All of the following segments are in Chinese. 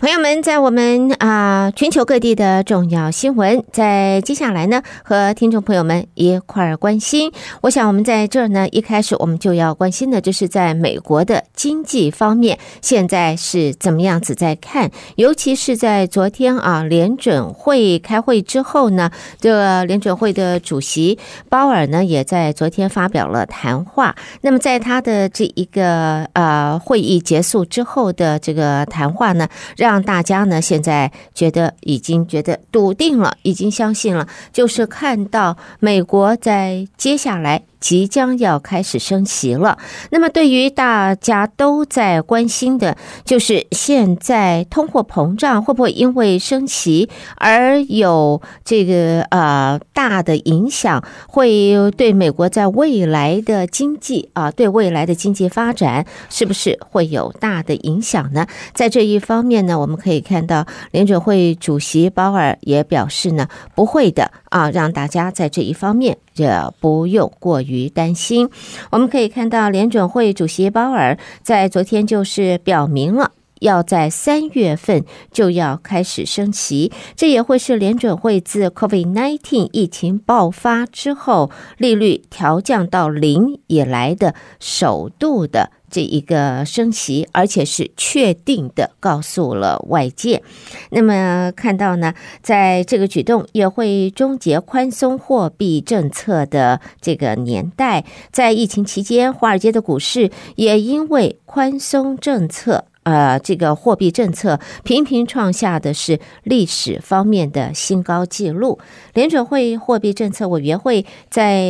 朋友们，在我们啊全球各地的重要新闻，在接下来呢和听众朋友们一块儿关心。我想，我们在这儿呢一开始我们就要关心的，就是在美国的经济方面现在是怎么样子在看，尤其是在昨天啊联准会开会之后呢，这个联准会的主席鲍尔呢也在昨天发表了谈话。那么在他的这一个呃会议结束之后的这个谈话呢，让让大家呢，现在觉得已经觉得笃定了，已经相信了，就是看到美国在接下来。即将要开始升息了。那么，对于大家都在关心的，就是现在通货膨胀会不会因为升息而有这个呃大的影响？会对美国在未来的经济啊，对未来的经济发展，是不是会有大的影响呢？在这一方面呢，我们可以看到联准会主席鲍尔也表示呢，不会的。啊，让大家在这一方面也不用过于担心。我们可以看到，联准会主席鲍尔在昨天就是表明了，要在三月份就要开始升旗，这也会是联准会自 COVID-19 疫情爆发之后，利率调降到零以来的首度的。这一个升息，而且是确定的，告诉了外界。那么看到呢，在这个举动也会终结宽松货币政策的这个年代。在疫情期间，华尔街的股市也因为宽松政策。呃，这个货币政策频频创下的是历史方面的新高纪录。联准会货币政策委员会在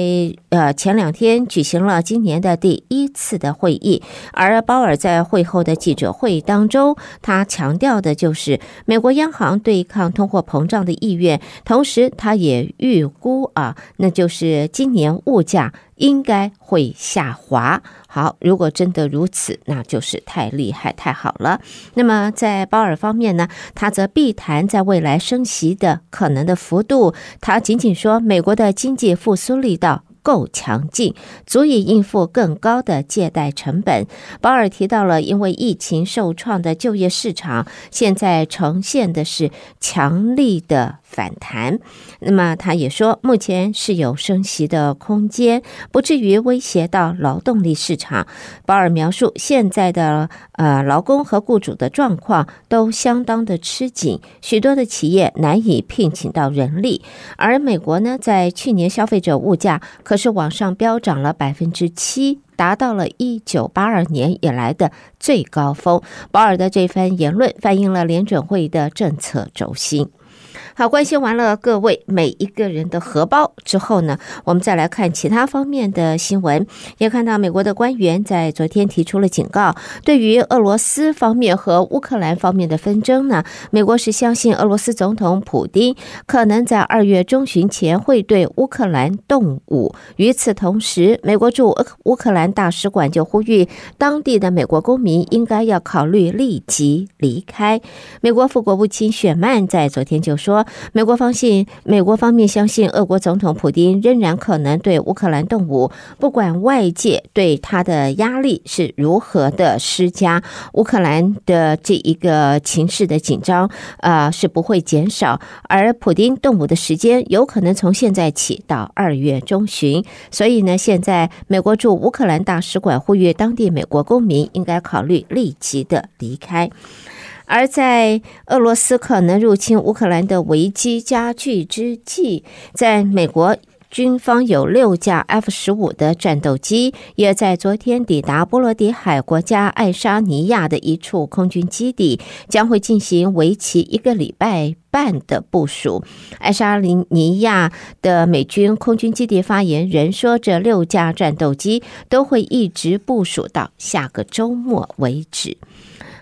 呃前两天举行了今年的第一次的会议，而鲍尔在会后的记者会议当中，他强调的就是美国央行对抗通货膨胀的意愿，同时他也预估啊，那就是今年物价应该会下滑。好，如果真的如此，那就是太厉害、太好了。那么在鲍尔方面呢，他则避谈在未来升息的可能的幅度，他仅仅说美国的经济复苏力道够强劲，足以应付更高的借贷成本。鲍尔提到了，因为疫情受创的就业市场现在呈现的是强力的。反弹，那么他也说，目前是有升息的空间，不至于威胁到劳动力市场。保尔描述现在的呃，劳工和雇主的状况都相当的吃紧，许多的企业难以聘请到人力。而美国呢，在去年消费者物价可是往上飙涨了百分之七，达到了一九八二年以来的最高峰。保尔的这番言论反映了联准会议的政策轴心。好，关心完了各位每一个人的荷包之后呢，我们再来看其他方面的新闻。也看到美国的官员在昨天提出了警告，对于俄罗斯方面和乌克兰方面的纷争呢，美国是相信俄罗斯总统普京可能在二月中旬前会对乌克兰动武。与此同时，美国驻乌克兰大使馆就呼吁当地的美国公民应该要考虑立即离开。美国副国务卿雪曼在昨天就。说，美国方信美国方面相信，俄国总统普京仍然可能对乌克兰动武，不管外界对他的压力是如何的施加，乌克兰的这一个情势的紧张，呃，是不会减少。而普京动武的时间，有可能从现在起到二月中旬。所以呢，现在美国驻乌克兰大使馆呼吁当地美国公民应该考虑立即的离开。而在俄罗斯可能入侵乌克兰的危机加剧之际，在美国军方有六架 F 十五的战斗机，也在昨天抵达波罗的海国家爱沙尼亚的一处空军基地，将会进行为期一个礼拜半的部署。爱沙尼亚的美军空军基地发言人说，这六架战斗机都会一直部署到下个周末为止。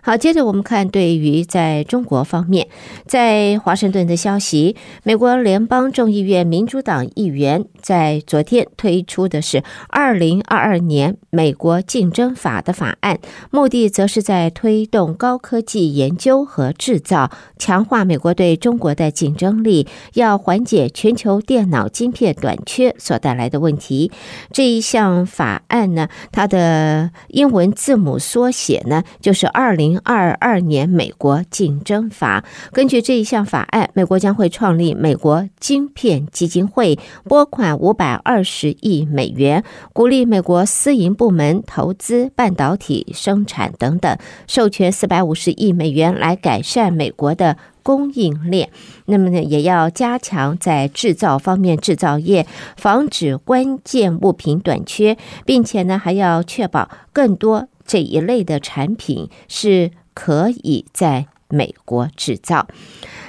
好，接着我们看，对于在中国方面，在华盛顿的消息，美国联邦众议院民主党议员在昨天推出的是二零二二年美国竞争法的法案，目的则是在推动高科技研究和制造，强化美国对中国的竞争力，要缓解全球电脑晶片短缺所带来的问题。这一项法案呢，它的英文字母缩写呢，就是二零。二二年，美国竞争法根据这一项法案，美国将会创立美国晶片基金会，拨款五百二十亿美元，鼓励美国私营部门投资半导体生产等等，授权四百五十亿美元来改善美国的供应链。那么呢，也要加强在制造方面、制造业，防止关键物品短缺，并且呢，还要确保更多。这一类的产品是可以在美国制造。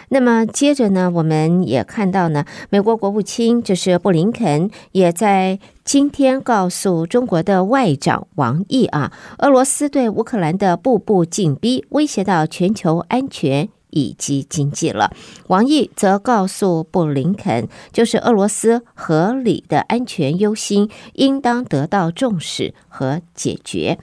那么接着呢，我们也看到呢，美国国务卿就是布林肯也在今天告诉中国的外长王毅啊，俄罗斯对乌克兰的步步紧逼威胁到全球安全以及经济了。王毅则告诉布林肯，就是俄罗斯合理的安全忧心应当得到重视和解决。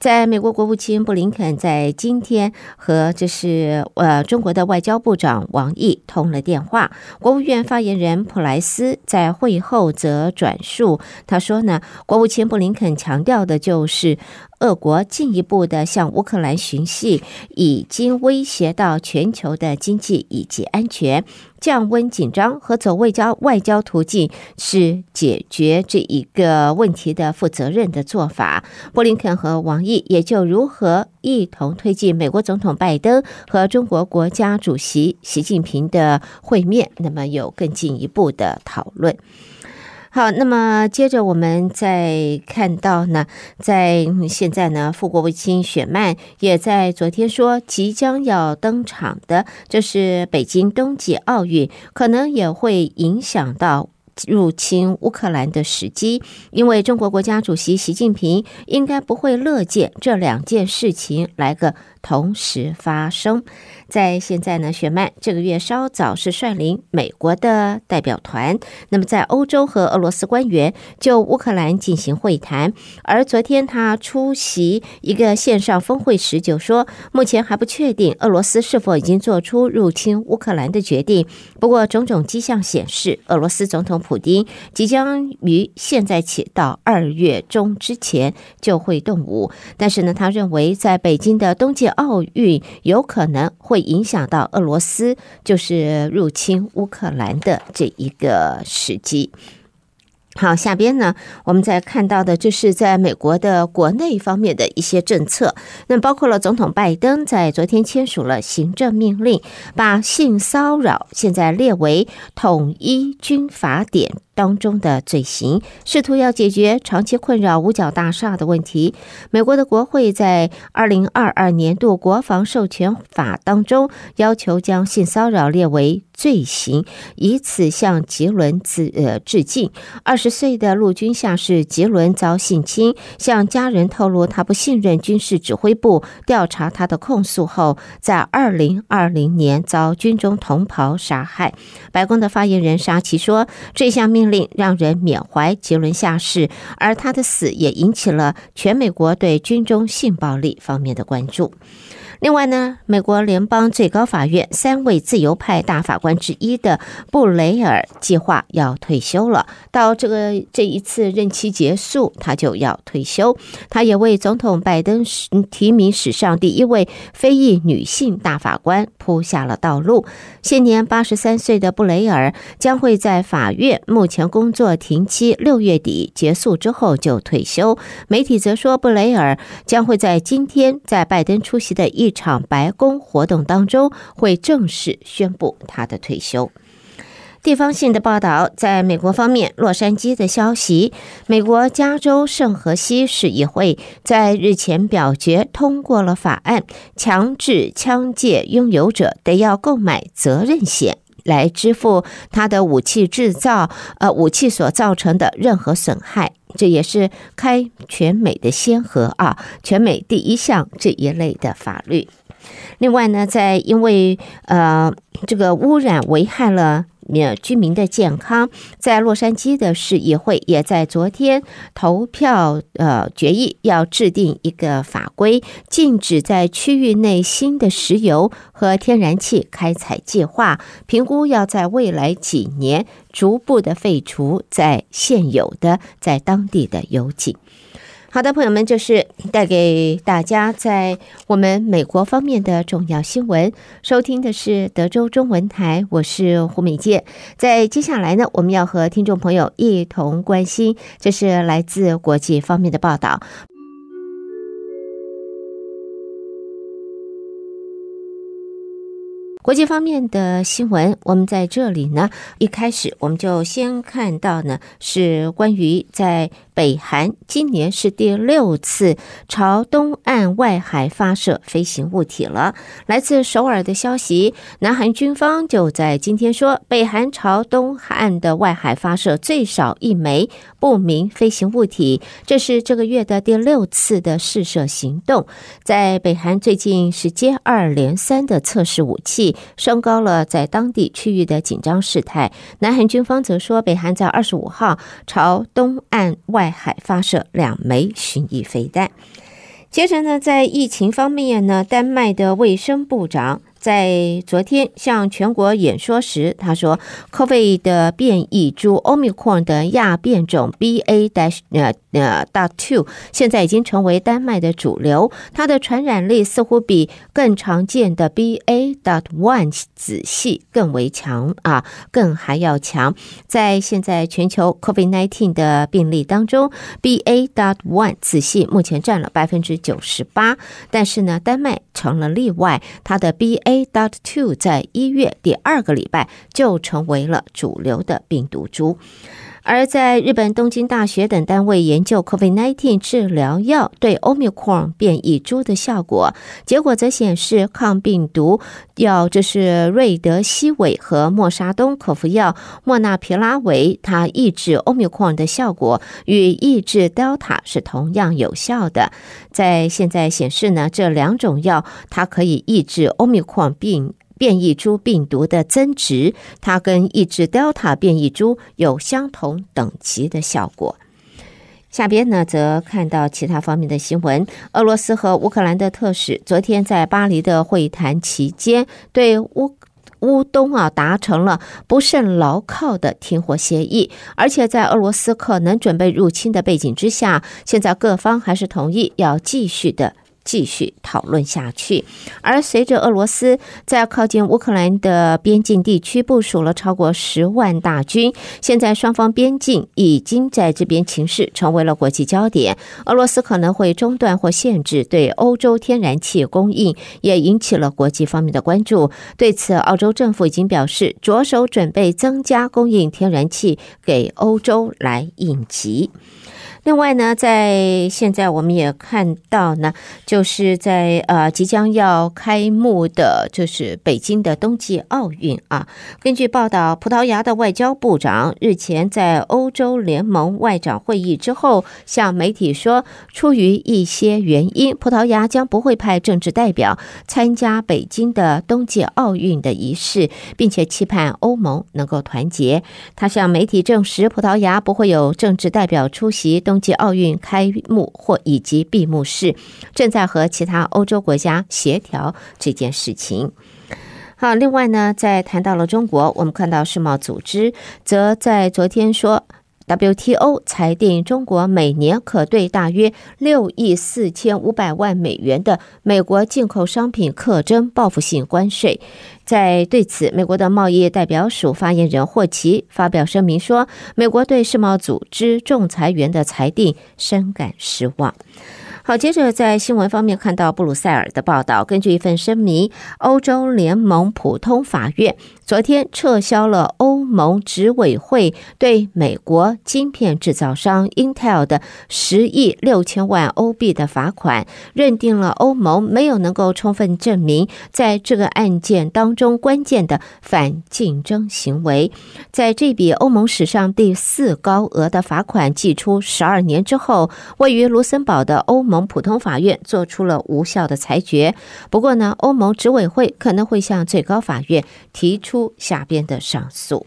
在美国国务卿布林肯在今天和这是呃中国的外交部长王毅通了电话，国务院发言人普莱斯在会后则转述，他说呢，国务卿布林肯强调的就是。俄国进一步的向乌克兰寻衅，已经威胁到全球的经济以及安全。降温紧张和走外交外交途径是解决这一个问题的负责任的做法。布林肯和王毅也就如何一同推进美国总统拜登和中国国家主席习近平的会面，那么有更进一步的讨论。好，那么接着我们再看到呢，在现在呢，富国星雪曼也在昨天说，即将要登场的，这是北京冬季奥运，可能也会影响到入侵乌克兰的时机，因为中国国家主席习近平应该不会乐见这两件事情来个同时发生。在现在呢，雪曼这个月稍早是率领美国的代表团，那么在欧洲和俄罗斯官员就乌克兰进行会谈。而昨天他出席一个线上峰会时就说，目前还不确定俄罗斯是否已经做出入侵乌克兰的决定。不过种种迹象显示，俄罗斯总统普京即将于现在起到二月中之前就会动武。但是呢，他认为在北京的冬季奥运有可能会。影响到俄罗斯就是入侵乌克兰的这一个时机。好，下边呢，我们再看到的就是在美国的国内方面的一些政策，那包括了总统拜登在昨天签署了行政命令，把性骚扰现在列为统一军法典。当中的罪行，试图要解决长期困扰五角大厦的问题。美国的国会在2022年度国防授权法当中要求将性骚扰列为罪行，以此向杰伦致呃致敬。20岁的陆军下士杰伦遭性侵，向家人透露他不信任军事指挥部调查他的控诉后，在2020年遭军中同袍杀害。白宫的发言人沙奇说：“这项命。”令让人缅怀杰伦下士，而他的死也引起了全美国对军中性暴力方面的关注。另外呢，美国联邦最高法院三位自由派大法官之一的布雷尔计划要退休了。到这个这一次任期结束，他就要退休。他也为总统拜登提名史上第一位非裔女性大法官铺下了道路。现年八十三岁的布雷尔将会在法院目前工作停期六月底结束之后就退休。媒体则说，布雷尔将会在今天在拜登出席的一。一场白宫活动当中，会正式宣布他的退休。地方性的报道，在美国方面，洛杉矶的消息，美国加州圣何西市议会，在日前表决通过了法案，强制枪械拥有者得要购买责任险，来支付他的武器制造呃武器所造成的任何损害。这也是开全美的先河啊，全美第一项这一类的法律。另外呢，在因为呃，这个污染危害了。面居民的健康。在洛杉矶的市议会也在昨天投票，呃，决议要制定一个法规，禁止在区域内新的石油和天然气开采计划。评估要在未来几年逐步的废除在现有的在当地的油井。好的，朋友们，这是带给大家在我们美国方面的重要新闻。收听的是德州中文台，我是胡美健。在接下来呢，我们要和听众朋友一同关心，这是来自国际方面的报道。国际方面的新闻，我们在这里呢，一开始我们就先看到呢，是关于在。北韩今年是第六次朝东岸外海发射飞行物体了。来自首尔的消息，南韩军方就在今天说，北韩朝东岸的外海发射最少一枚不明飞行物体，这是这个月的第六次的试射行动。在北韩最近是接二连三的测试武器，升高了在当地区域的紧张事态。南韩军方则说，北韩在二十五号朝东岸外。海发射两枚巡弋飞弹，接着呢，在疫情方面呢，丹麦的卫生部长。在昨天向全国演说时，他说，Covid 的变异株 Omicron 的亚变种 BA dash 呃呃 dot two 现在已经成为丹麦的主流，它的传染力似乎比更常见的 BA dot one 子系更为强啊，更还要强。在现在全球 Covid nineteen 的病例当中，BA dot one 子系目前占了百分之九十八，但是呢，丹麦成了例外，它的 B。A. dot two 在一月第二个礼拜就成为了主流的病毒株。而在日本东京大学等单位研究 COVID-19 治疗药对 Omicron 变异株的效果，结果则显示抗病毒药，这是瑞德西韦和莫沙东口服药莫纳皮拉韦，它抑制 Omicron 的效果与抑制 Delta 是同样有效的。在现在显示呢，这两种药它可以抑制 Omicron 病。变异株病毒的增殖，它跟抑制 Delta 变异株有相同等级的效果。下边呢，则看到其他方面的新闻：俄罗斯和乌克兰的特使昨天在巴黎的会谈期间，对乌乌东啊达成了不甚牢靠的停火协议，而且在俄罗斯可能准备入侵的背景之下，现在各方还是同意要继续的。继续讨论下去。而随着俄罗斯在靠近乌克兰的边境地区部署了超过十万大军，现在双方边境已经在这边情势成为了国际焦点。俄罗斯可能会中断或限制对欧洲天然气供应，也引起了国际方面的关注。对此，澳洲政府已经表示着手准备增加供应天然气给欧洲来应急。另外呢，在现在我们也看到呢，就是在呃即将要开幕的，就是北京的冬季奥运啊。根据报道，葡萄牙的外交部长日前在欧洲联盟外长会议之后，向媒体说，出于一些原因，葡萄牙将不会派政治代表参加北京的冬季奥运的仪式，并且期盼欧盟能够团结。他向媒体证实，葡萄牙不会有政治代表出席冬。及奥运开幕或以及闭幕式，正在和其他欧洲国家协调这件事情。好，另外呢，在谈到了中国，我们看到世贸组织则在昨天说。WTO 裁定，中国每年可对大约六亿四千五百万美元的美国进口商品课征报复性关税。在对此，美国的贸易代表署发言人霍奇发表声明说：“美国对世贸组织仲裁员的裁定深感失望。”好，接着在新闻方面看到布鲁塞尔的报道，根据一份声明，欧洲联盟普通法院。昨天撤销了欧盟执委会对美国芯片制造商 Intel 的十亿六千万欧币的罚款，认定了欧盟没有能够充分证明在这个案件当中关键的反竞争行为。在这笔欧盟史上第四高额的罚款寄出十二年之后，位于卢森堡的欧盟普通法院做出了无效的裁决。不过呢，欧盟执委会可能会向最高法院提出。下边的上诉。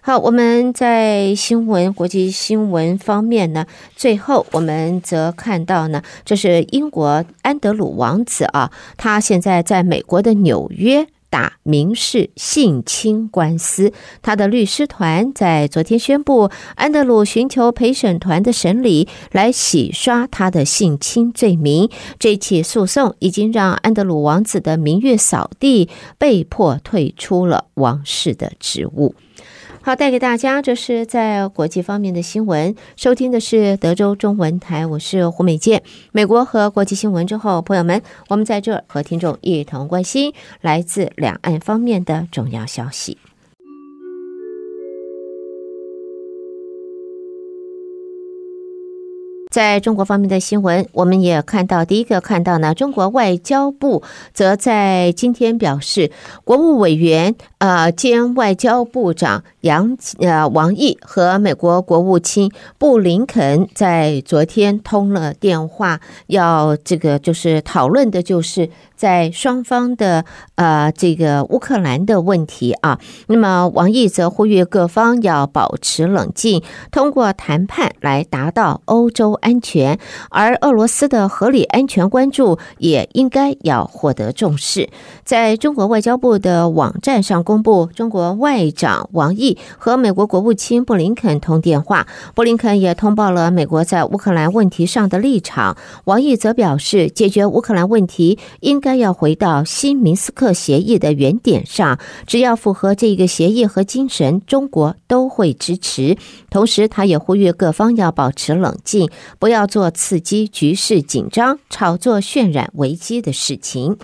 好，我们在新闻、国际新闻方面呢，最后我们则看到呢，这是英国安德鲁王子啊，他现在在美国的纽约。打民事性侵官司，他的律师团在昨天宣布，安德鲁寻求陪审团的审理来洗刷他的性侵罪名。这起诉讼已经让安德鲁王子的名誉扫地，被迫退出了王室的职务。好，带给大家这是在国际方面的新闻。收听的是德州中文台，我是胡美健。美国和国际新闻之后，朋友们，我们在这儿和听众一同关心来自两岸方面的重要消息。在中国方面的新闻，我们也看到，第一个看到呢，中国外交部则在今天表示，国务委员呃兼外交部长杨呃王毅和美国国务卿布林肯在昨天通了电话，要这个就是讨论的就是。在双方的呃这个乌克兰的问题啊，那么王毅则呼吁各方要保持冷静，通过谈判来达到欧洲安全，而俄罗斯的合理安全关注也应该要获得重视。在中国外交部的网站上公布，中国外长王毅和美国国务卿布林肯通电话，布林肯也通报了美国在乌克兰问题上的立场。王毅则表示，解决乌克兰问题应该。再要回到新明斯克协议的原点上，只要符合这个协议和精神，中国都会支持。同时，他也呼吁各方要保持冷静，不要做刺激局势紧张、炒作渲染危机的事情。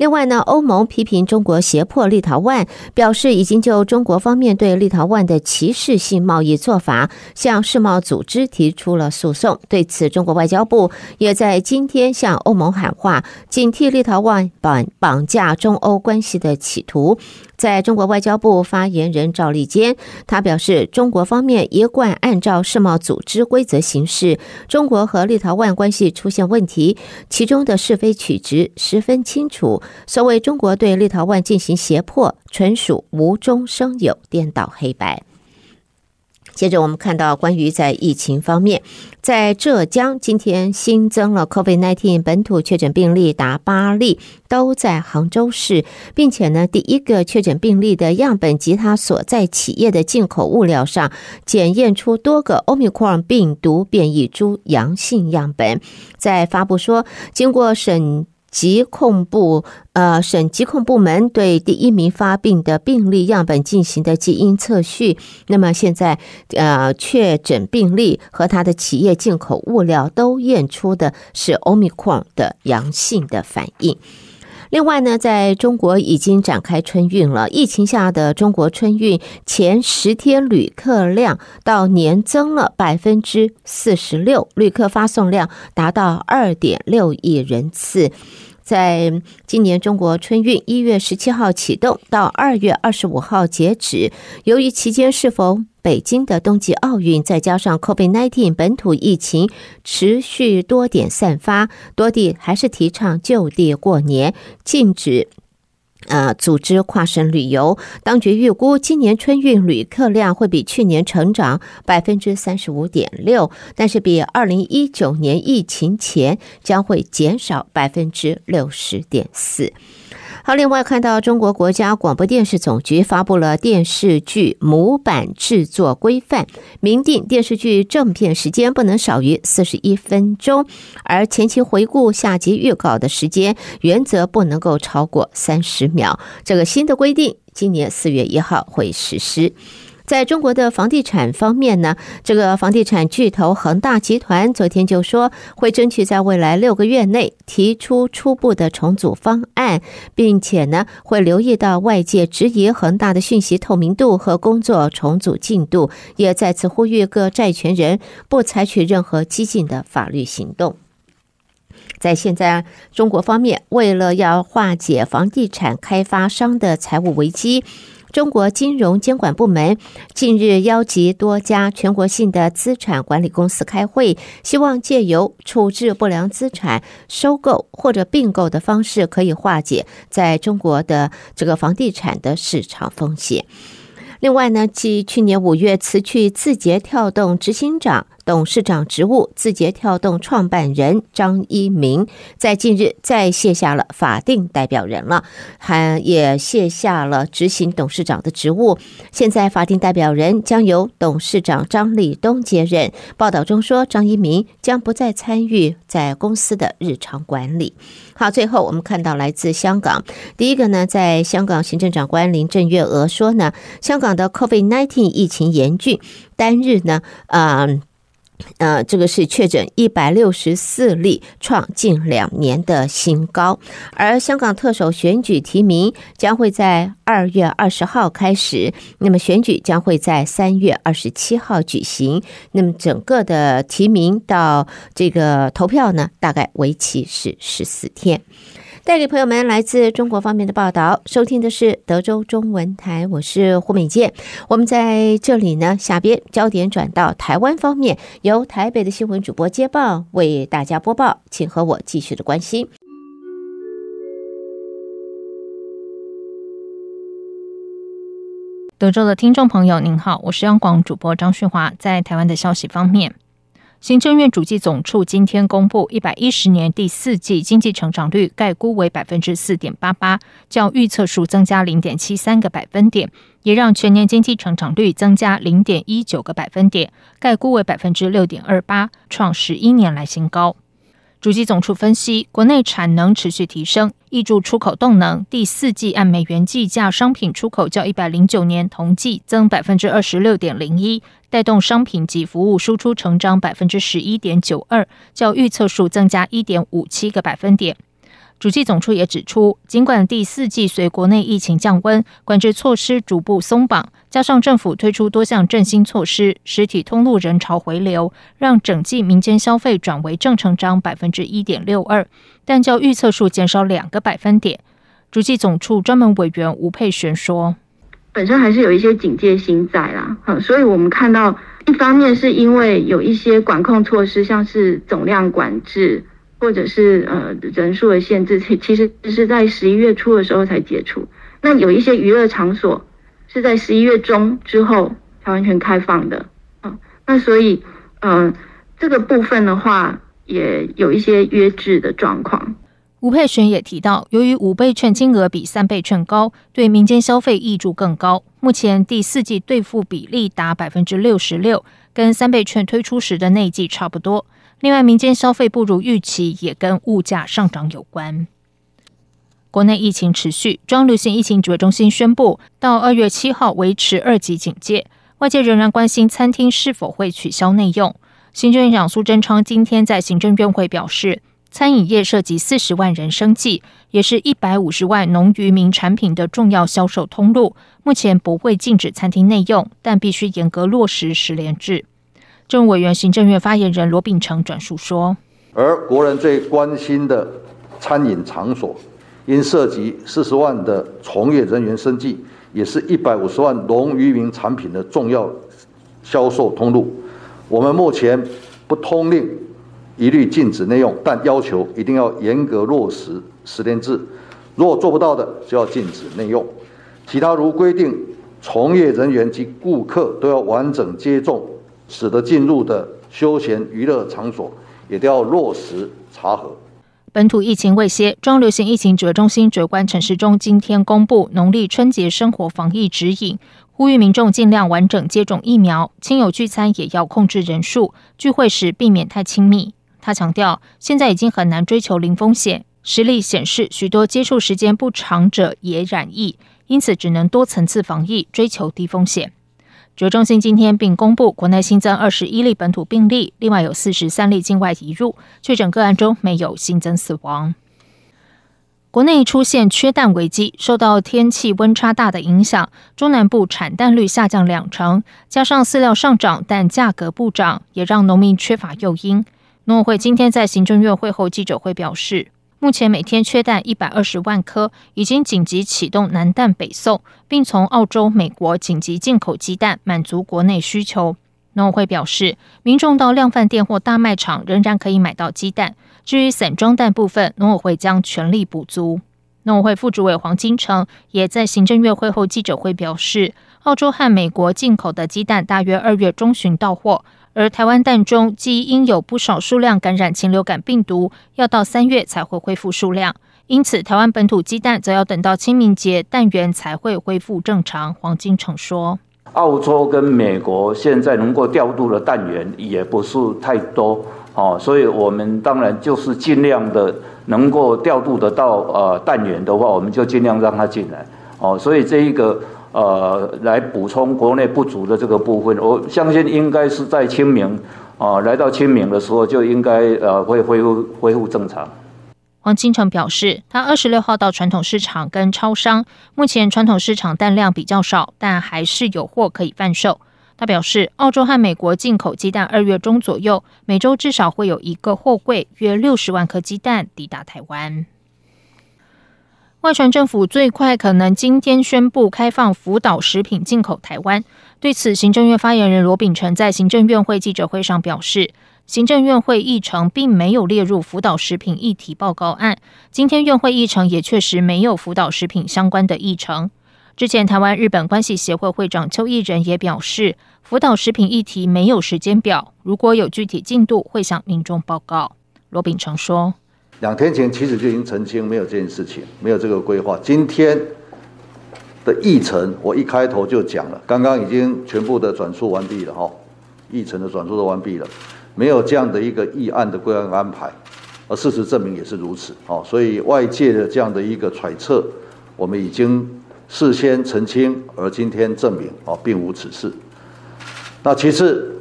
另外呢，欧盟批评中国胁迫立陶宛，表示已经就中国方面对立陶宛的歧视性贸易做法向世贸组织提出了诉讼。对此，中国外交部也在今天向欧盟喊话，警惕立陶宛绑绑架中欧关系的企图。在中国外交部发言人赵立坚，他表示，中国方面一贯按照世贸组织规则行事。中国和立陶宛关系出现问题，其中的是非曲直十分清楚。所谓中国对立陶宛进行胁迫，纯属无中生有，颠倒黑白。接着，我们看到关于在疫情方面，在浙江今天新增了 COVID-19 本土确诊病例达八例，都在杭州市，并且呢，第一个确诊病例的样本及他所在企业的进口物料上检验出多个 Omicron 病毒变异株阳性样本。在发布说，经过审。疾控部，呃，省疾控部门对第一名发病的病例样本进行的基因测序，那么现在，呃，确诊病例和他的企业进口物料都验出的是欧米克的阳性的反应。另外呢，在中国已经展开春运了。疫情下的中国春运前十天旅客量到年增了百分之四十六，旅客发送量达到二点六亿人次。在今年中国春运一月十七号启动到二月二十五号截止，由于期间适逢北京的冬季奥运，再加上 COVID-19 本土疫情持续多点散发，多地还是提倡就地过年，禁止。呃，组织跨省旅游，当局预估今年春运旅客量会比去年成长百分之三十五点六，但是比二零一九年疫情前将会减少百分之六十点四。好，另外看到中国国家广播电视总局发布了电视剧模板制作规范，明定电视剧正片时间不能少于四十一分钟，而前期回顾下集预告的时间原则不能够超过三十秒。这个新的规定今年四月一号会实施。在中国的房地产方面呢，这个房地产巨头恒大集团昨天就说会争取在未来六个月内提出初步的重组方案，并且呢会留意到外界质疑恒大的讯息透明度和工作重组进度，也再次呼吁各债权人不采取任何激进的法律行动。在现在中国方面，为了要化解房地产开发商的财务危机。中国金融监管部门近日邀集多家全国性的资产管理公司开会，希望借由处置不良资产、收购或者并购的方式，可以化解在中国的这个房地产的市场风险。另外呢，继去年五月辞去字节跳动执行长。董事长职务，字节跳动创办人张一鸣在近日再卸下了法定代表人了，还也卸下了执行董事长的职务。现在法定代表人将由董事长张立东接任。报道中说，张一鸣将不再参与在公司的日常管理。好，最后我们看到来自香港，第一个呢，在香港行政长官林郑月娥说呢，香港的 COVID-19 疫情严峻，单日呢，嗯。呃，这个是确诊一百六十四例，创近两年的新高。而香港特首选举提名将会在二月二十号开始，那么选举将会在三月二十七号举行。那么整个的提名到这个投票呢，大概为期是十四天。带给朋友们来自中国方面的报道，收听的是德州中文台，我是胡美健。我们在这里呢，下边焦点转到台湾方面，由台北的新闻主播接棒为大家播报，请和我继续的关心。德州的听众朋友，您好，我是央广主播张旭华，在台湾的消息方面。行政院主计总处今天公布，一百一十年第四季经济成长率概估为百分之四点八八，较预测数增加零点七三个百分点，也让全年经济成长率增加零点一九个百分点，概估为百分之六点二八，创十一年来新高。主机总处分析，国内产能持续提升，挹注出口动能。第四季按美元计价商品出口较一百零九年同季增百分之二十六点零一，带动商品及服务输出成长百分之十一点九二，较预测数增加一点五七个百分点。主计总处也指出，尽管第四季随国内疫情降温，管制措施逐步松绑，加上政府推出多项振兴措施，实体通路人潮回流，让整季民间消费转为正成长百分之一点六二，但较预测数减少两个百分点。主计总处专门委员吴佩璇说：“本身还是有一些警戒心在啦，嗯，所以我们看到一方面是因为有一些管控措施，像是总量管制。”或者是呃人数的限制，其实是在十一月初的时候才解除。那有一些娱乐场所是在十一月中之后才完全开放的。嗯，那所以嗯这个部分的话也有一些约制的状况。吴佩璇也提到，由于五倍券金额比三倍券高，对民间消费益助更高。目前第四季兑付比例达百分之六十六，跟三倍券推出时的那季差不多。另外，民间消费不如预期，也跟物价上涨有关。国内疫情持续，中央流行疫情指挥中心宣布，到二月七号维持二级警戒。外界仍然关心餐厅是否会取消内用。行政院长苏贞昌今天在行政院会表示，餐饮业涉及四十万人生计，也是一百五十万农渔民产品的重要销售通路。目前不会禁止餐厅内用，但必须严格落实十连制。政务委员、行政院发言人罗秉成转述说：“而国人最关心的餐饮场所，因涉及四十万的从业人员生计，也是一百五十万农渔民产品的重要销售通路。我们目前不通令一律禁止内用，但要求一定要严格落实十联制。如果做不到的，就要禁止内用。其他如规定从业人员及顾客都要完整接种。”使得进入的休闲娱乐场所也都要落实查核。本土疫情未歇，中流行疫情指挥中心主管城示中，今天公布农历春节生活防疫指引，呼吁民众尽量完整接种疫苗，亲友聚餐也要控制人数，聚会时避免太亲密。他强调，现在已经很难追求零风险，实例显示许多接触时间不长者也染疫，因此只能多层次防疫，追求低风险。台中心今天并公布国内新增二十一例本土病例，另外有四十三例境外移入确诊个案中没有新增死亡。国内出现缺蛋危机，受到天气温差大的影响，中南部产蛋率下降两成，加上饲料上涨但价格不涨，也让农民缺乏诱因。农委会今天在行政院会后记者会表示。目前每天缺蛋一百二十万颗，已经紧急启动南蛋北送，并从澳洲、美国紧急进口鸡蛋满足国内需求。农委会表示，民众到量贩店或大卖场仍然可以买到鸡蛋。至于散装蛋部分，农委会将全力补足。农委会副主委黄金城也在行政院会后记者会表示，澳洲和美国进口的鸡蛋大约二月中旬到货。而台湾蛋中基因有不少数量感染禽流感病毒，要到三月才会恢复数量。因此，台湾本土鸡蛋则要等到清明节蛋源才会恢复正常。黄金城说：“澳洲跟美国现在能够调度的蛋源也不是太多哦，所以我们当然就是尽量的能够调度得到呃蛋源的话，我们就尽量让它进来哦。所以这一个。”呃，来补充国内不足的这个部分，我相信应该是在清明，啊，来到清明的时候就应该呃会恢复恢复正常。黄金城表示，他二十六号到传统市场跟超商，目前传统市场蛋量比较少，但还是有货可以贩售。他表示，澳洲和美国进口鸡蛋二月中左右，每周至少会有一个货柜，约六十万颗鸡蛋抵达台湾。外传政府最快可能今天宣布开放福岛食品进口台湾。对此，行政院发言人罗秉成在行政院会记者会上表示，行政院会议程并没有列入福岛食品议题报告案。今天院会议程也确实没有福岛食品相关的议程。之前，台湾日本关系协会会长邱义仁也表示，福岛食品议题没有时间表，如果有具体进度会向民众报告。罗秉成说。两天前其实就已经澄清，没有这件事情，没有这个规划。今天的议程，我一开头就讲了，刚刚已经全部的转述完毕了哈，议程的转述都完毕了，没有这样的一个议案的规划安排，而事实证明也是如此哦。所以外界的这样的一个揣测，我们已经事先澄清，而今天证明哦，并无此事。那其次。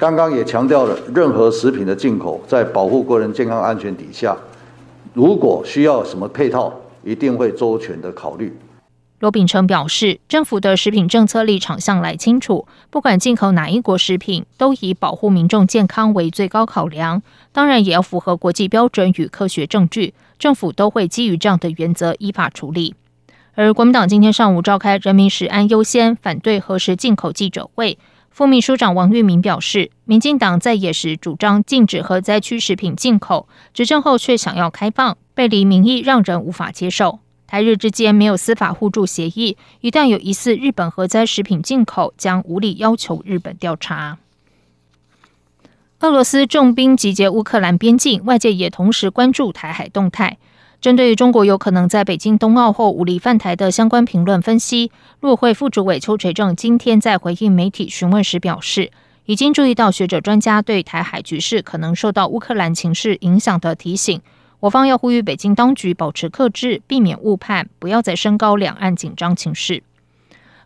刚刚也强调了，任何食品的进口，在保护国人健康安全底下，如果需要什么配套，一定会周全的考虑。罗秉成表示，政府的食品政策立场向来清楚，不管进口哪一国食品，都以保护民众健康为最高考量，当然也要符合国际标准与科学证据，政府都会基于这样的原则依法处理。而国民党今天上午召开“人民食安优先，反对核实进口”记者会。副秘书长王玉明表示，民进党在野时主张禁止核灾区食品进口，执政后却想要开放，背离民意，让人无法接受。台日之间没有司法互助协议，一旦有疑似日本核灾食品进口，将无力要求日本调查。俄罗斯重兵集结乌克兰边境，外界也同时关注台海动态。针对中国有可能在北京冬奥后武力犯台的相关评论分析，陆会副主委邱垂正今天在回应媒体询问时表示，已经注意到学者专家对台海局势可能受到乌克兰情势影响的提醒，我方要呼吁北京当局保持克制，避免误判，不要再升高两岸紧张情势。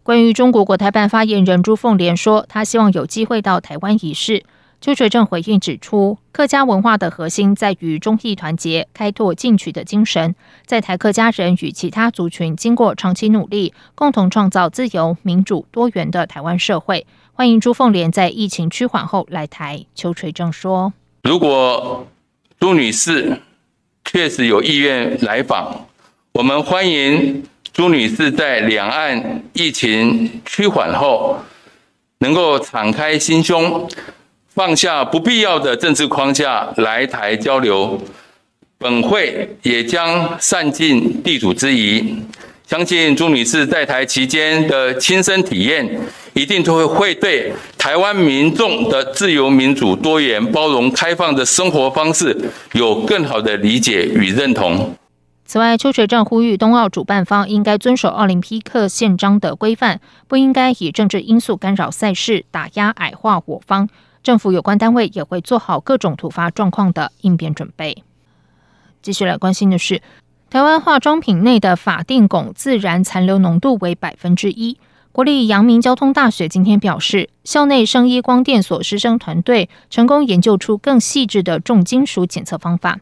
关于中国国台办发言人朱凤莲说，他希望有机会到台湾一试。邱垂正回应指出，客家文化的核心在于忠义团结、开拓进取的精神。在台客家人与其他族群经过长期努力，共同创造自由、民主、多元的台湾社会。欢迎朱凤莲在疫情趋缓后来台。邱垂正说：“如果朱女士确实有意愿来访，我们欢迎朱女士在两岸疫情趋缓后，能够敞开心胸。”放下不必要的政治框架来台交流，本会也将善尽地主之谊。相信朱女士在台期间的亲身体验，一定都会会对台湾民众的自由、民主、多元、包容、开放的生活方式有更好的理解与认同。此外，邱学正呼吁冬奥主办方应该遵守奥林匹克宪章的规范，不应该以政治因素干扰赛事，打压矮化我方。政府有关单位也会做好各种突发状况的应变准备。继续来关心的是，台湾化妆品内的法定汞自然残留浓度为百分之一。国立阳明交通大学今天表示，校内生医光电所师生团队成功研究出更细致的重金属检测方法。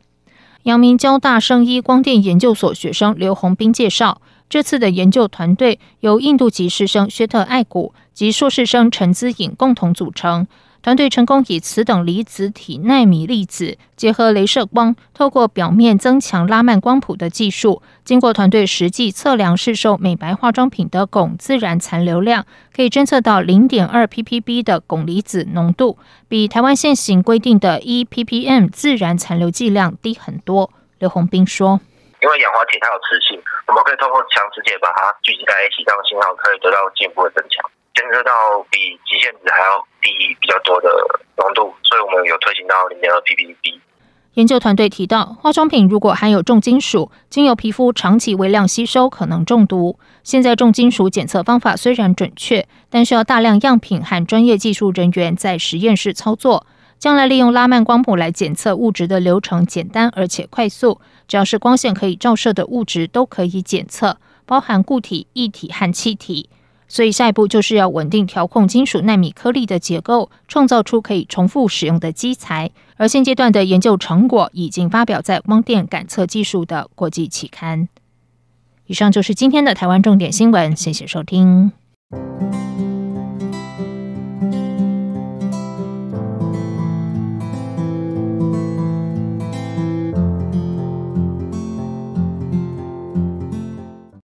阳明交大生医光电研究所学生刘宏斌介绍，这次的研究团队由印度籍师生薛特艾古及硕士生陈姿颖共同组成。团队成功以此等离子体纳米粒子结合镭射光，透过表面增强拉曼光谱的技术，经过团队实际测量试售美白化妆品的汞自然残留量，可以侦测到零点二 ppb 的汞离子浓度，比台湾现行规定的一 ppm 自然残留剂量低很多。刘洪斌说：“因为氧化铁它有磁性，我们可以通过强磁铁把它聚集在一起，让信号可以得到进一步的增强。”检测到比极限值还要低比较多的浓度，所以我们有推行到零点二 ppb。研究团队提到，化妆品如果含有重金属，经由皮肤长期微量吸收，可能中毒。现在重金属检测方法虽然准确，但需要大量样品和专业技术人员在实验室操作。将来利用拉曼光谱来检测物质的流程简单而且快速，只要是光线可以照射的物质都可以检测，包含固体、液体和气体。所以下一步就是要稳定调控金属纳米颗粒的结构，创造出可以重复使用的基材。而现阶段的研究成果已经发表在光电感测技术的国际期刊。以上就是今天的台湾重点新闻，谢谢收听。